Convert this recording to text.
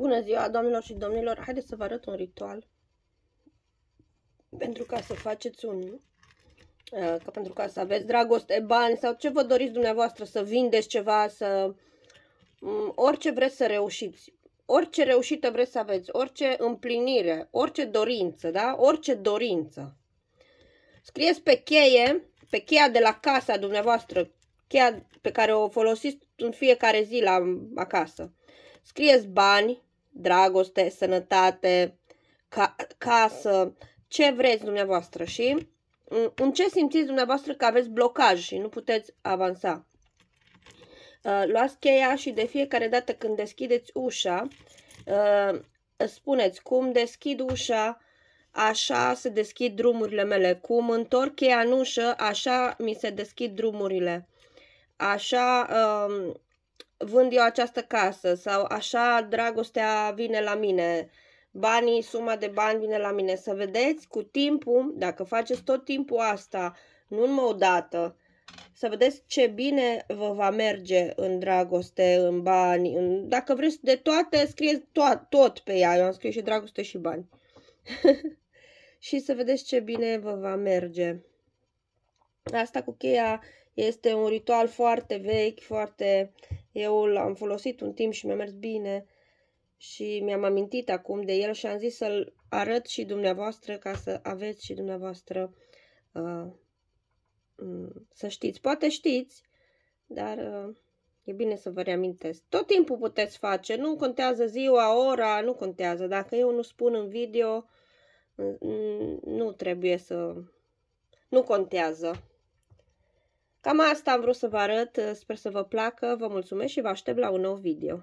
Bună ziua, doamnelor și domnilor! Haideți să vă arăt un ritual pentru ca să faceți un uh, ca pentru ca să aveți dragoste, bani sau ce vă doriți dumneavoastră, să vindeți ceva, să mm, orice vreți să reușiți, orice reușită vreți să aveți, orice împlinire, orice dorință, da? Orice dorință. Scrieți pe cheie, pe cheia de la casa dumneavoastră, cheia pe care o folosiți în fiecare zi la acasă. Scrieți bani, dragoste, sănătate, ca, casă, ce vreți dumneavoastră și în ce simțiți dumneavoastră că aveți blocaj și nu puteți avansa. Uh, luați cheia și de fiecare dată când deschideți ușa, uh, spuneți cum deschid ușa, așa se deschid drumurile mele, cum întorc cheia în ușă, așa mi se deschid drumurile, așa uh, vând eu această casă sau așa dragostea vine la mine, banii, suma de bani vine la mine. Să vedeți cu timpul, dacă faceți tot timpul asta, nu numai o dată, să vedeți ce bine vă va merge în dragoste, în bani. În... Dacă vreți de toate, scrieți to- tot pe ea. Eu am scris și dragoste și bani. și să vedeți ce bine vă va merge. Asta cu cheia este un ritual foarte vechi, foarte eu l-am folosit un timp și mi-a mers bine și mi-am amintit acum de el și am zis să-l arăt și dumneavoastră ca să aveți și dumneavoastră uh, mm, să știți. Poate știți, dar uh, e bine să vă reamintesc. Tot timpul puteți face, nu contează ziua, ora, nu contează. Dacă eu nu spun în video, mm, nu trebuie să... nu contează. Cam asta am vrut să vă arăt, uh, sper să vă placă, vă mulțumesc și vă aștept la un nou video.